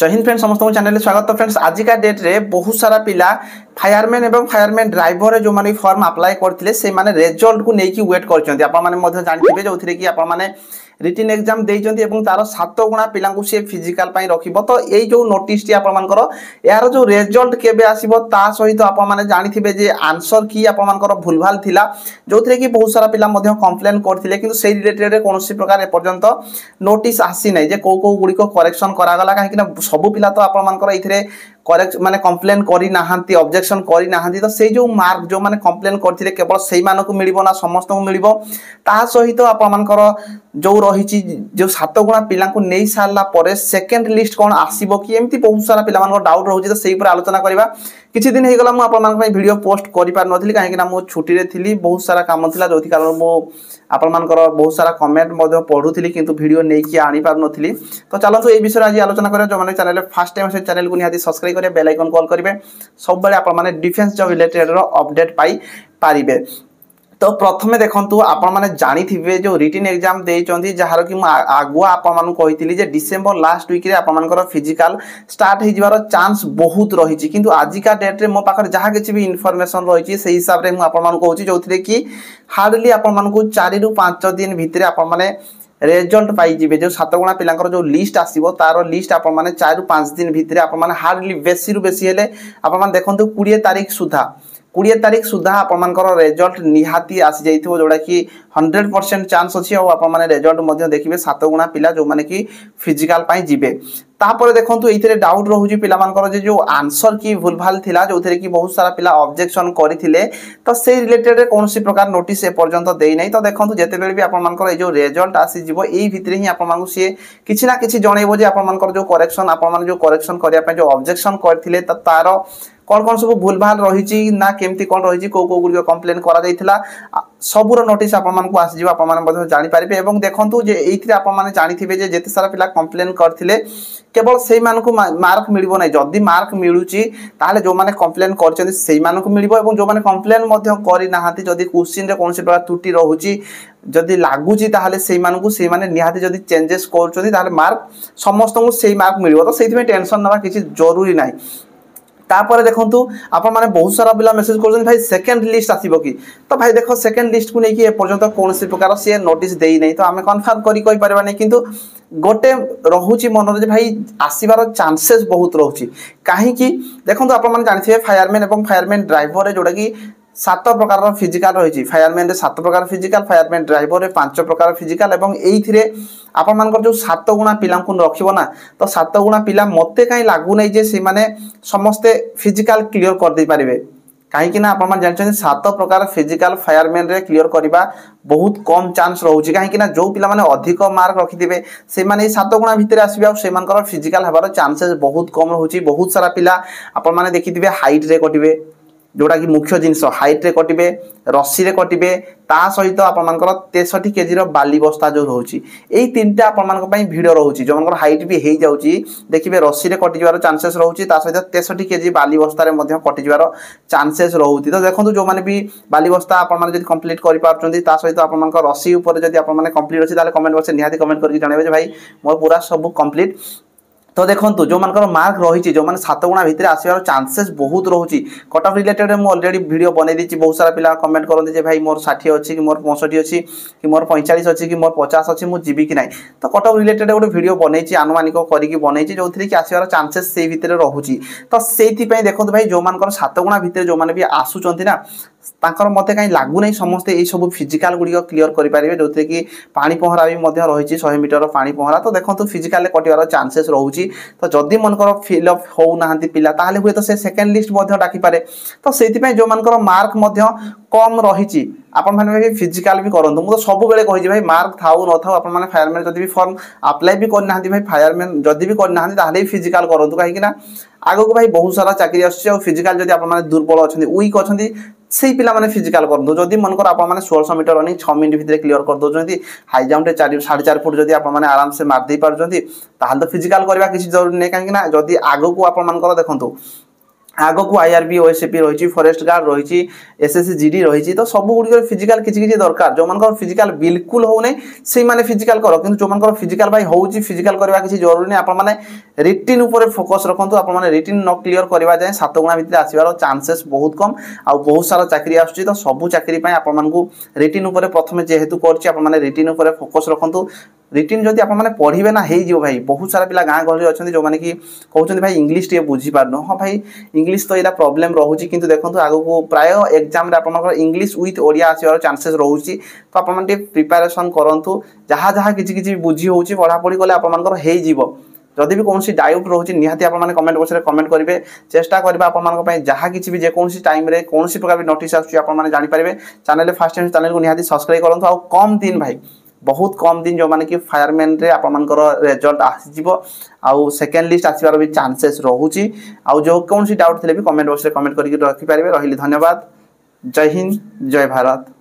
জয় Hind friend সমস্ত চ্যানেলে স্বাগত ফ্রেন্ডস আজিকা ডেট্রে বহু সারা পিলা ফায়ারম্যান এবং ফায়ারম্যান ଡ୍ରାଇଭର ଯେଉଁମାନେ ଫର୍ମ ଆପ୍ଲାଏ କରିଥିଲେ ସେମାନେ ରେଜଲ୍ଟକୁ ନେଇକି ୱେଟ୍ କରିଛନ୍ତି ଆପଣମାନେ ମଧ୍ୟ ଜାଣିଥିବେ ଯେଉଁଥିରେ କି ଆପଣମାନେ ରିଟିନ୍ ଏକ୍ଜାମ୍ ଦେଇଛନ୍ତି ଏବଂ ତା'ର ସାତ ଗୁଣା ପିଲାଙ୍କୁ ସିଏ ଫିଜିକାଲ୍ ପାଇଁ ରଖିବ ତ ଏଇ ଯେଉଁ ନୋଟିସ୍ଟି ଆପଣମାନଙ୍କର ଏହାର ଯେଉଁ ରେଜଲ୍ଟ କେବେ ଆସିବ ତା ସହିତ ଆପଣମାନେ ଜାଣିଥିବେ ଯେ ଆନ୍ସର୍ କି ଆପଣମାନଙ୍କର ଭୁଲଭାଲ ଥିଲା ଯେଉଁଥିରେ କି ବହୁତ ସାରା ପିଲା ମଧ୍ୟ କମ୍ପ୍ଲେନ୍ କରିଥିଲେ କିନ୍ତୁ ସେଇ ରିଲେଟେଡ଼୍ରେ କୌଣସି ପ୍ରକାର ଏପର୍ଯ୍ୟନ୍ତ ନୋଟିସ୍ ଆସିନାହିଁ ଯେ କେଉଁ କେଉଁ ଗୁଡ଼ିକ କରେକ୍ସନ୍ କରାଗଲା କାହିଁକିନା ସବୁ ପିଲା ତ ଆପଣମାନଙ୍କର ଏଥିରେ କରେକ୍ଟ ମାନେ କମ୍ପ୍ଲେନ୍ କରିନାହାନ୍ତି ଅବଜେକ୍ସନ୍ କରିନାହାନ୍ତି ତ ସେଇ ଯେଉଁ ମାର୍କ ଯେଉଁମାନେ କମ୍ପ୍ଲେନ୍ କରିଥିଲେ କେବଳ ସେଇମାନଙ୍କୁ ମିଳିବ ନା ସମସ୍ତଙ୍କୁ ମିଳିବ ତା ସହିତ ଆପଣମାନଙ୍କର ଯେଉଁ ରହିଛି ଯେଉଁ ସାତ ଗୁଣା ପିଲାଙ୍କୁ ନେଇ ସାରିଲା ପରେ ସେକେଣ୍ଡ ଲିଷ୍ଟ କ'ଣ ଆସିବ କି ଏମିତି ବହୁତ ସାରା ପିଲାମାନଙ୍କର ଡାଉଟ୍ ରହୁଛି ତ ସେଇ ଉପରେ ଆଲୋଚନା କରିବା କିଛି ଦିନ ହେଇଗଲା ମୁଁ ଆପଣମାନଙ୍କ ପାଇଁ ଭିଡ଼ିଓ ପୋଷ୍ଟ କରିପାରିନଥିଲି କାହିଁକିନା ମୁଁ ଛୁଟିରେ ଥିଲି ବହୁତ ସାରା କାମ ଥିଲା ଯେଉଁଥି କାରଣରୁ ମୁଁ ଆପଣମାନଙ୍କର ବହୁତ ସାରା କମେଣ୍ଟ ମଧ୍ୟ ପଢ଼ୁଥିଲି କିନ୍ତୁ ଭିଡ଼ିଓ ନେଇକି ଆଣିପାରୁନଥିଲି ତ ଚାଲନ୍ତୁ ଏଇ ବିଷୟରେ ଆଜି ଆଲୋଚନା କରିବା ଯେଉଁମାନେ ଚ୍ୟାନେଲ ଫାଷ୍ଟ ଟାଇମ୍ ସେ ଚ୍ୟାନେଲକୁ ନିହାତି ସବସ୍କ୍ରାଇବ୍ କରିବେ ବେଲ୍ ଆଇକନ୍ କଲ୍ କରିବେ ସବୁବେଳେ ଆପଣମାନେ ଡିଫେନ୍ସ ଜବ୍ ରିଲେଟେଡ଼ର ଅପଡ଼େଟ୍ ପାଇପାରିବେ তো প্রথমে দেখন্তু আপনার জাঁথিবে যে রিটিন এক্সাম দিয়েছেন যার কি আগুয়া আপনার কইলি যে ডিসেম্বর লাস্ট উইক্রে আপনার ফিজিকাল স্টার্ট হয়ে যাওয়ার চান্স বহুত রয়েছে কিন্তু আজিকা ডেট্রে মো পাখে যা কিছু বি ইনফরমেসন রয়েছে সেই হিসাবে আপনার কৌছি যে কি হার্ডলি আপনার চারি পাঁচ দিন ভিতরে আপনার রেজল্ট পাইযে যে সাত গুণা পিলাঙ্কর যে লিষ্ট আসব তার লিষ্ট আপনার চারু পাঁচ দিন ভিতরে আপনার হার্ডলি বেশি রু বেশি হলে আপনার দেখুন কোড়িয়ে তারিখ সুদ্ধা কোড়িয়ে তারিখ সুদ্ধা আপনার রেজল্ট নিহাতি যাই যেটা কি হন্ড্রেড পরসেন্ট চান্স অপনার রেজল্ট দেখবে সাত গুণা পিলা যে কি ফিজিকাল যাবে তাপরে দেখুন এইথে ডাউট পিলা পিলামানকর যে আনসর কি ভুলভাল লা যে কি বহু সারা পিলা অবজেকশন করে তো সেই রিলেটেড কৌশি প্রকার নোটিস এপর্যন্ত দেই নাই তো দেখুন যেতবে বি আপনার এই যে রেজল্ট আসিযোগ এই ভিতরে হি আপনার সি কিছু না কিছু জনাইব যে আপনার যে করেকশন আপনার যে করেকশন করা যে অবজেকশন করে তার কোন কোন সব ভুলভাল রয়েছে না কেমতি কোন রয়েছে কেউ কেউ গুড়ি কমপ্লেন করা যাইছিলা সবুর নোটিস আপনার আসিযোগ আপনার জাঁপারে এবং দেখুন যে এইথে আপনার জাঁথিবে যে যেতে সারা পিলা কমপ্লেন করলে কেবল সেই মানুষ মার্ক মিলব না যদি মার্ক মিলুচি তাহলে যে কমপ্লেন করছেন সেই মানুষ মিলব এবং যে কমপ্লেন করে না যদি কোশ্চিন্রে কোণী প্রকার ত্রুটি রয়েছে যদি লাগুচি তাহলে সেই মানুষ সেই মানে নিহতি যদি চেঞ্জেস করছেন তাহলে মার্ক সমস্ত সেই মার্ক মিলব তো সেইপাই টেনশন নেওয়া কিছু জরুরি নাই তাপরে দেখুন আপনার মানে বহু সারা পিলা মেসেজ করছেন ভাই সেকেন্ড লিস্ট আসবে কি তো ভাই দেখো সেকেন্ড লিস্ট লিস্টকু নেই এপর্যন্ত কৌশি প্রকার সি নোটিস দেই নাই তো আমি কনফার্ম করি কইপারা না কিন্তু গোটে রহুচি মনরে যে ভাই আসবার চান্সেস বহুত রহুচি কাহিকি দেখুন আপনার জানিথিবে ফায়ারম্যান এবং ফায়ারম্যান ড্রাইভরে যেটা কি সাত প্রকার ফিজিকাল রয়েছে ফায়ারম্যানের সাত প্রকার ফিজিকাল ফায়ারম্যান ড্রাইভরে পাঁচ প্রকার ফিজিকাল এবং এইথিরে ଆପଣମାନଙ୍କର ଯେଉଁ ସାତ ଗୁଣା ପିଲାଙ୍କୁ ରଖିବ ନା ତ ସାତ ଗୁଣା ପିଲା ମୋତେ କାହିଁ ଲାଗୁନାହିଁ ଯେ ସେମାନେ ସମସ୍ତେ ଫିଜିକାଲ କ୍ଲିଅର କରିଦେଇପାରିବେ କାହିଁକିନା ଆପଣମାନେ ଜାଣିଛନ୍ତି ସାତ ପ୍ରକାର ଫିଜିକାଲ ଫାୟାରମ୍ୟାନ୍ରେ କ୍ଲିଅର କରିବା ବହୁତ କମ୍ ଚାନ୍ସ ରହୁଛି କାହିଁକିନା ଯେଉଁ ପିଲାମାନେ ଅଧିକ ମାର୍କ ରଖିଥିବେ ସେମାନେ ଏଇ ସାତ ଗୁଣା ଭିତରେ ଆସିବେ ଆଉ ସେମାନଙ୍କର ଫିଜିକାଲ ହେବାର ଚାନ୍ସେସ୍ ବହୁତ କମ୍ ରହୁଛି ବହୁତ ସାରା ପିଲା ଆପଣମାନେ ଦେଖିଥିବେ ହାଇଟ୍ରେ କଟିବେ ଯେଉଁଟାକି ମୁଖ୍ୟ ଜିନିଷ ହାଇଟ୍ରେ କଟିବେ ରସିରେ କଟିବେ ତା ସହିତ ଆପଣମାନଙ୍କର ତେଷଠି କେଜିର ବାଲି ବସ୍ତା ଯେଉଁ ରହୁଛି ଏଇ ତିନିଟା ଆପଣମାନଙ୍କ ପାଇଁ ଭିଡ଼ ରହୁଛି ଯେଉଁମାନଙ୍କର ହାଇଟ୍ ବି ହେଇଯାଉଛି ଦେଖିବେ ରସିରେ କଟିଯିବାର ଚାନ୍ସେସ୍ ରହୁଛି ତା ସହିତ ତେଷଠି କେଜି ବାଲି ବସ୍ତାରେ ମଧ୍ୟ କଟିଯିବାର ଚାନ୍ସେସ୍ ରହୁଛି ତ ଦେଖନ୍ତୁ ଯେଉଁମାନେ ବି ବାଲି ବସ୍ତା ଆପଣମାନେ ଯଦି କମ୍ପ୍ଲିଟ୍ କରିପାରୁଛନ୍ତି ତା ସହିତ ଆପଣମାନଙ୍କ ରସି ଉପରେ ଯଦି ଆପଣମାନେ କମ୍ପ୍ଲିଟ୍ ଅଛି ତାହେଲେ କମେଣ୍ଟ ବକ୍ସରେ ନିହାତି କମେଣ୍ଟ କରିକି ଜଣାଇବେ ଯେ ଭାଇ ମୋର ପୁରା ସବୁ କମ୍ପ୍ଲିଟ୍ তো দেখন্তু ଯେଉଁମାନଙ୍କର ମାର୍କ ରହିଛି ଯେଉଁମାନେ ସାତ ଗୁଣା ଭିତରେ ଆସିବାର ଚାନ୍ସେସ୍ ବହୁତ ରହୁଛି କଟ୍ ଅଫ୍ ରିଲେଟେଡ଼୍ ମୁଁ ଅଲରେଡ଼ି ଭିଡ଼ିଓ ବନେଇ ଦେଇଛି ବହୁତ ସାରା ପିଲା କମେଣ୍ଟ କରନ୍ତି ଯେ ଭାଇ ମୋର ଷାଠିଏ ଅଛି କି ମୋର ପଞ୍ଚଷଠି ଅଛି କି ମୋର ପଇଁଚାଳିଶ ଅଛି କି ମୋର ପଚାଶ ଅଛି ମୁଁ ଯିବି କି ନାହିଁ ତ କଟ୍ ଅଫ୍ ରିଲେଟେଡ଼୍ ଗୋଟେ ଭିଡ଼ିଓ ବନେଇଛି ଆନୁମାନିକ କରିକି ବନେଇଛି ଯେଉଁଥିରେ କି ଆସିବାର ଚାନ୍ସେସ୍ ସେଇ ଭିତରେ ରହୁଛି ତ ସେଇଥିପାଇଁ ଦେଖନ୍ତୁ ଭାଇ ଯେଉଁମାନଙ୍କର ସାତ ଗୁଣା ଭିତରେ ଯେଉଁମାନେ ବି ଆସୁଛନ୍ତି ନା ତାଙ୍କର ମୋତେ କାହିଁ ଲାଗୁନାହିଁ ସମସ୍ତେ ଏଇସବୁ ଫିଜିକାଲ୍ ଗୁଡ଼ିକ କ୍ଲିଅର୍ କରିପାରିବେ ଯେଉଁଥିରେ କି ପାଣି ପହଁରା ବି ମଧ୍ୟ ରହିଛି ଶହେ ମିଟର ପାଣି ପହଁରା ତ ଦେଖନ୍ତୁ ଫିଜିକାଲ୍ରେ କଟିବାର ଚାନ୍ସେସ୍ ରହୁଛି ତ ଯଦି ମନେକର ଫିଲ୍ ଅପ୍ ହେଉନାହାନ୍ତି ପିଲା ତାହେଲେ ହୁଏତ ସେ ସେକେଣ୍ଡ ଲିଷ୍ଟ ମଧ୍ୟ ଡାକିପାରେ ତ ସେଇଥିପାଇଁ ଯେଉଁମାନଙ୍କର ମାର୍କ ମଧ୍ୟ କମ୍ ରହିଛି ଆପଣମାନେ ଭାଇ ଫିଜିକାଲ୍ ବି କରନ୍ତୁ ମୁଁ ତ ସବୁବେଳେ କହିଛି ଭାଇ ମାର୍କ ଥାଉ ନଥାଉ ଆପଣମାନେ ଫାୟାରମ୍ୟାନ୍ ଯଦି ବି ଫର୍ମ ଆପ୍ଲାଏ ବି କରିନାହାନ୍ତି ଭାଇ ଫାୟାରମ୍ୟାନ୍ ଯଦି ବି କରିନାହାନ୍ତି ତାହେଲେ ବି ଫିଜିକାଲ୍ କରନ୍ତୁ କାହିଁକିନା ଆଗକୁ ଭାଇ ବହୁତ ସାରା ଚାକିରି ଆସୁଛି ଆଉ ଫିଜିକାଲ୍ ଯଦି ଆପଣମାନେ ଦୁର୍ବଳ ଅଛନ୍ତି ୱିକ୍ ଅଛନ୍ତି ସେଇ ପିଲାମାନେ ଫିଜିକାଲ କରନ୍ତୁ ଯଦି ମନେକର ଆପଣମାନେ ଷୋଳଶହ ମିଟର ରନିଂ ଛଅ ମିନିଟ୍ ଭିତରେ କ୍ଲିୟର କରିଦେଉଛନ୍ତି ହାଇ ଜମ୍ପରେ ଚାରି ସାଢ଼େ ଚାରି ଫୁଟ ଯଦି ଆପଣମାନେ ଆରାମସେ ମାରିଦେଇ ପାରୁଛନ୍ତି ତାହେଲେ ତ ଫିଜିକାଲ କରିବା କିଛି ଜରୁରୀ ନାହିଁ କାହିଁକି ନା ଯଦି ଆଗକୁ ଆପଣମାନଙ୍କର ଦେଖନ୍ତୁ ଆଗକୁ ଆଇଆର୍ବି ଓଏସ୍ଏପି ରହିଛି ଫରେଷ୍ଟ ଗାର୍ଡ ରହିଛି ଏସ୍ଏସ୍ସି ଜିଡି ରହିଛି ତ ସବୁଗୁଡ଼ିକର ଫିଜିକାଲ କିଛି କିଛି ଦରକାର ଯେଉଁମାନଙ୍କର ଫିଜିକାଲ ବିଲକୁଲ ହେଉନାହିଁ ସେଇମାନେ ଫିଜିକାଲ କର କିନ୍ତୁ ଯେଉଁମାନଙ୍କର ଫିଜିକାଲ ଭାଇ ହେଉଛି ଫିଜିକାଲ କରିବା କିଛି ଜରୁରୀ ନାହିଁ ଆପଣମାନେ ରିଟିନ୍ ଉପରେ ଫୋକସ୍ ରଖନ୍ତୁ ଆପଣମାନେ ରିଟିନ୍ ନ କ୍ଲିଅର କରିବା ଯାଏଁ ସାତ ଗୁଣା ଭିତରେ ଆସିବାର ଚାନ୍ସେସ୍ ବହୁତ କମ୍ ଆଉ ବହୁତ ସାରା ଚାକିରି ଆସୁଛି ତ ସବୁ ଚାକିରି ପାଇଁ ଆପଣମାନଙ୍କୁ ରିଟିନ୍ ଉପରେ ପ୍ରଥମେ ଯେହେତୁ କରୁଛି ଆପଣମାନେ ରିଟିନ୍ ଉପରେ ଫୋକସ୍ ରଖନ୍ତୁ রিটিন যদি আপনার মানে পড়বে না হয়ে যাব ভাই বহু সারা পিলা গাঁ গহলি অনেক যে কি কুমার ভাই ইংলিশ টিকি বুঝিপারু হ্যাঁ ভাই ইংলিশ তো এটা প্রোবলেম রয়েছে কিন্তু দেখুন আগুক প্রায় এক্সামে আপনার ইংলিশ উইথ ওড়িয়া আসবার চান্সেস রয়েছে তো আপনার টিকি প্রিপারেসন করতু যা যা কিছু কিছু বুঝি হচ্ছে পড়াপড়ি কলে আপনার হয়ে যাব যদি বি কোণী ডাউট রয়েছে নিহতি আপনার কমেন্ট বক্সরে কমেন্ট করবে চেষ্টা করবে আপনার যা কিছু বি যেকোন টাইমে কোণী প্রকার নোটিস আসছে আপনার জাঁপারে চ্যানেল ফার্স্ট টাইম চ্যানেল নিহতি সবসক্রাইব করতু কম দিন ভাই ବହୁତ କମ୍ ଦିନ ଯେଉଁମାନେ କି ଫାୟାରମ୍ୟାନ୍ରେ ଆପଣମାନଙ୍କର ରେଜଲ୍ଟ ଆସିଯିବ ଆଉ ସେକେଣ୍ଡ ଲିଷ୍ଟ ଆସିବାର ବି ଚାନ୍ସେସ୍ ରହୁଛି ଆଉ ଯେଉଁ କୌଣସି ଡାଉଟ୍ ଥିଲେ ବି କମେଣ୍ଟ ବକ୍ସରେ କମେଣ୍ଟ କରିକି ରଖିପାରିବେ ରହିଲି ଧନ୍ୟବାଦ ଜୟ ହିନ୍ଦ ଜୟ ଭାରତ